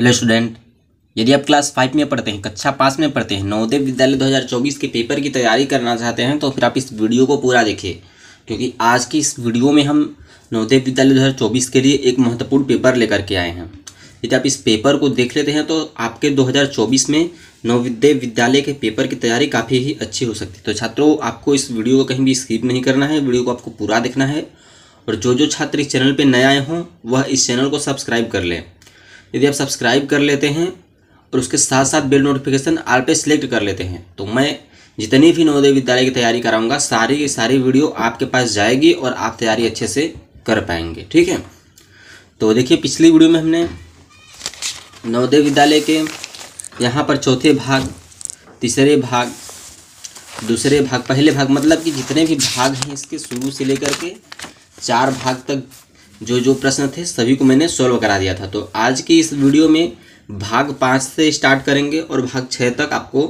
hello student यदि आप class five में पढ़ते हैं कक्षा पास में पढ़ते हैं नवोदय विद्यालय 2024 के पेपर की तैयारी करना चाहते हैं तो फिर आप इस वीडियो को पूरा देखें क्योंकि आज की इस वीडियो में हम नवोदय विद्यालय 2024 के लिए एक महत्वपूर्ण पेपर लेकर के आए हैं यदि आप इस पेपर को देख लेते हैं तो आपके दो में नवोदय विद्यालय के पेपर की तैयारी काफ़ी ही अच्छी हो सकती है तो छात्रों आपको इस वीडियो को कहीं भी स्किप नहीं करना है वीडियो को आपको पूरा देखना है और जो जो छात्र इस चैनल पर नए आए हों वह इस चैनल को सब्सक्राइब कर लें यदि आप सब्सक्राइब कर लेते हैं और उसके साथ साथ बेल नोटिफिकेशन आल पे सिलेक्ट कर लेते हैं तो मैं जितनी भी नवोदय विद्यालय की तैयारी कराऊंगा सारी की सारी वीडियो आपके पास जाएगी और आप तैयारी अच्छे से कर पाएंगे ठीक है तो देखिए पिछली वीडियो में हमने नवोदय विद्यालय के यहाँ पर चौथे भाग तीसरे भाग दूसरे भाग पहले भाग मतलब कि जितने भी भाग हैं इसके शुरू से लेकर के चार भाग तक जो जो प्रश्न थे सभी को मैंने सॉल्व करा दिया था तो आज की इस वीडियो में भाग पाँच से स्टार्ट करेंगे और भाग छः तक आपको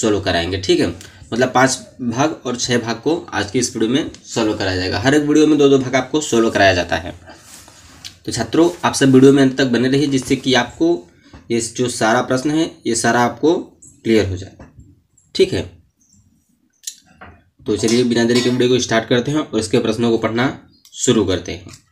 सॉल्व कराएंगे ठीक है मतलब पाँच भाग और छः भाग को आज की इस वीडियो में सॉल्व कराया जाएगा हर एक वीडियो में दो दो भाग आपको सॉल्व कराया जाता है तो छात्रों आप सब वीडियो में अंत तक बने रहिए जिससे कि आपको ये जो सारा प्रश्न है ये सारा आपको क्लियर हो जाए ठीक है तो चलिए बिना देरी के वीडियो को स्टार्ट करते हैं और इसके प्रश्नों को पढ़ना शुरू करते हैं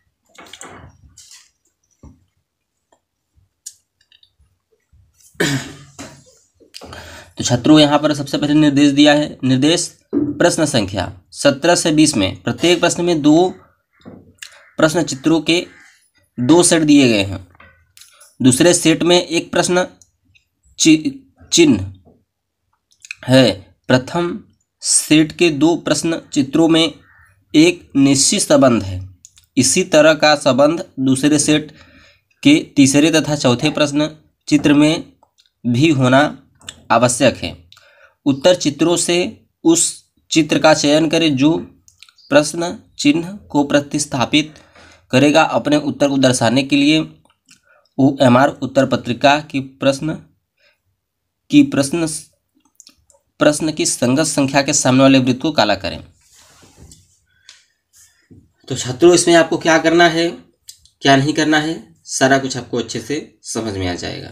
तो छात्रों यहाँ पर सबसे पहले निर्देश दिया है निर्देश प्रश्न संख्या सत्रह से बीस में प्रत्येक प्रश्न में दो प्रश्न चित्रों के दो सेट दिए गए हैं दूसरे सेट में एक प्रश्न चिन्ह है प्रथम सेट के दो प्रश्न चित्रों में एक निश्चित संबंध है इसी तरह का संबंध दूसरे सेट के तीसरे तथा चौथे प्रश्न चित्र में भी होना आवश्यक है उत्तर चित्रों से उस चित्र का चयन करें जो प्रश्न चिन्ह को प्रतिस्थापित करेगा अपने उत्तर को दर्शाने के लिए ओ एम आर उत्तर पत्रिका की प्रश्न की प्रश्न प्रश्न की संगत संख्या के सामने वाले वृत्त को काला करें तो छात्रों इसमें आपको क्या करना है क्या नहीं करना है सारा कुछ आपको अच्छे से समझ में आ जाएगा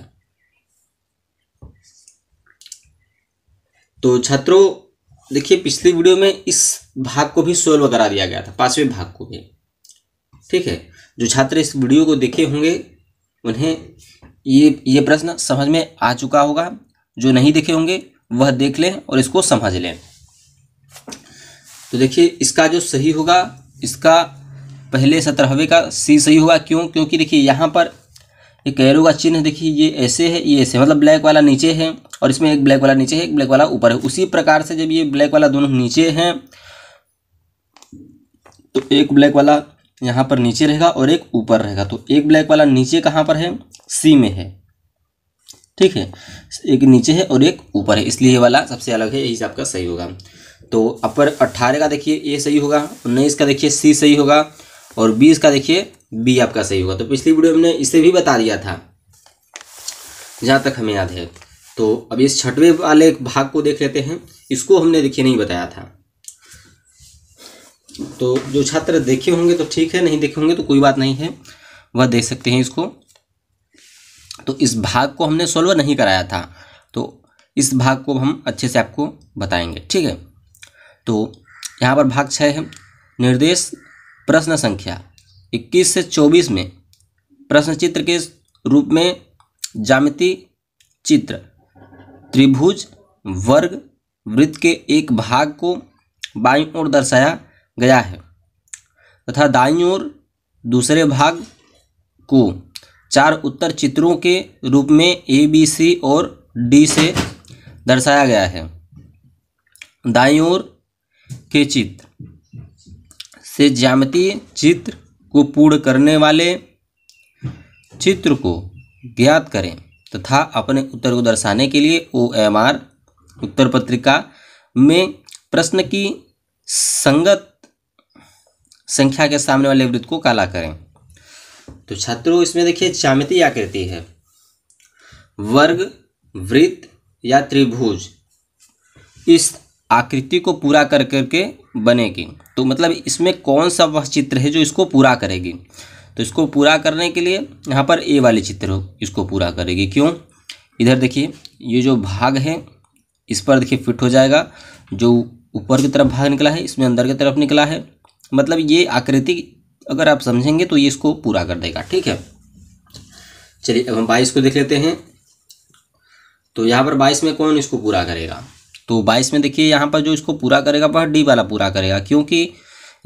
तो छात्रों देखिए पिछली वीडियो में इस भाग को भी सोल्व करा दिया गया था पांचवें भाग को भी ठीक है जो छात्र इस वीडियो को देखे होंगे उन्हें ये ये प्रश्न समझ में आ चुका होगा जो नहीं देखे होंगे वह देख लें और इसको समझ लें तो देखिए इसका जो सही होगा इसका पहले सत्रहवें का सी सही होगा क्यों क्योंकि देखिए यहाँ पर ये कैरो का चिन्ह देखिए ये ऐसे है ये ऐसे मतलब ब्लैक वाला नीचे है और इसमें एक ब्लैक वाला नीचे है एक ब्लैक वाला ऊपर है उसी प्रकार से जब ये ब्लैक वाला दोनों नीचे हैं तो एक ब्लैक वाला यहाँ पर नीचे रहेगा और एक ऊपर रहेगा तो एक ब्लैक वाला नीचे कहाँ पर है सी में है ठीक है एक नीचे है और एक ऊपर है इसलिए ये वाला सबसे अलग है यही आपका सही होगा तो अपर अट्ठारह का देखिए ए सही होगा उन्नीस का देखिए सी सही होगा और बीस का देखिए बी आपका सही होगा तो पिछली वीडियो हमने इसे भी बता दिया था जहाँ तक हमें याद है तो अब इस छठवें वाले भाग को देख लेते हैं इसको हमने देखिए नहीं बताया था तो जो छात्र देखे होंगे तो ठीक है नहीं देखे होंगे तो कोई बात नहीं है वह देख सकते हैं इसको तो इस भाग को हमने सॉल्व नहीं कराया था तो इस भाग को हम अच्छे से आपको बताएंगे ठीक है तो यहाँ पर भाग छः है निर्देश प्रश्न संख्या इक्कीस से चौबीस में प्रश्न चित्र के रूप में जामिति चित्र त्रिभुज वर्ग वृत्त के एक भाग को बाई ओर दर्शाया गया है तथा दाई ओर दूसरे भाग को चार उत्तर चित्रों के रूप में ए बी सी और डी से दर्शाया गया है दाई ओर के चित्र से ज्यामितीय चित्र को पूर्ण करने वाले चित्र को ज्ञात करें तथा अपने उत्तर को दर्शाने के लिए ओ एम आर उत्तर पत्रिका में प्रश्न की संगत संख्या के सामने वाले वृत्त को काला करें तो छात्रों इसमें देखिए ज्यामिति आकृति है वर्ग वृत्त या त्रिभुज इस आकृति को पूरा कर करके बनेगी तो मतलब इसमें कौन सा वह चित्र है जो इसको पूरा करेगी तो इसको पूरा करने के लिए यहाँ पर ए वाले चित्र इसको पूरा करेगी क्यों इधर देखिए ये जो भाग है इस पर देखिए फिट हो जाएगा जो ऊपर की तरफ भाग निकला है इसमें अंदर की तरफ निकला है मतलब ये आकृति अगर आप समझेंगे तो ये इसको पूरा कर देगा ठीक है चलिए अब हम बाईस को देख लेते हैं तो यहाँ पर बाईस में कौन इसको पूरा करेगा तो बाईस में देखिए यहाँ पर जो इसको पूरा करेगा वह डी वाला पूरा करेगा क्योंकि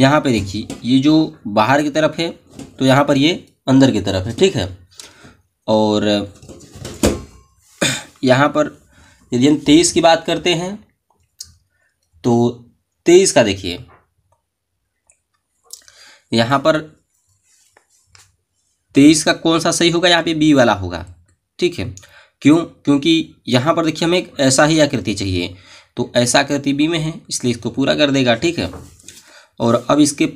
यहाँ पे देखिए ये जो बाहर की तरफ है तो यहाँ पर ये अंदर की तरफ है ठीक है और यहाँ पर यदि हम तेईस की बात करते हैं तो तेईस का देखिए यहाँ पर तेईस का कौन सा सही होगा यहाँ पे बी वाला होगा ठीक है क्यों क्योंकि यहाँ पर देखिए हमें एक ऐसा ही आकृति चाहिए तो ऐसा आकृति बी में है इसलिए इसको पूरा कर देगा ठीक है और अब इसके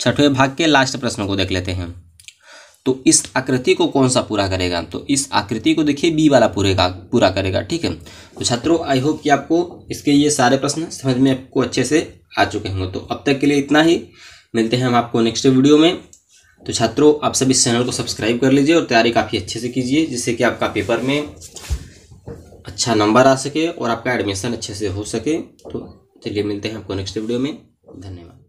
छठवें भाग के लास्ट प्रश्न को देख लेते हैं तो इस आकृति को कौन सा पूरा करेगा तो इस आकृति को देखिए बी वाला पूरेगा पूरा करेगा ठीक है तो छात्रों आई होप कि आपको इसके ये सारे प्रश्न समझ में आपको अच्छे से आ चुके होंगे तो अब तक के लिए इतना ही मिलते हैं हम आपको नेक्स्ट वीडियो में तो छात्रों आप सब इस चैनल को सब्सक्राइब कर लीजिए और तैयारी काफ़ी अच्छे से कीजिए जिससे कि आपका पेपर में अच्छा नंबर आ सके और आपका एडमिशन अच्छे से हो सके तो चलिए मिलते हैं आपको नेक्स्ट वीडियो में धन्यवाद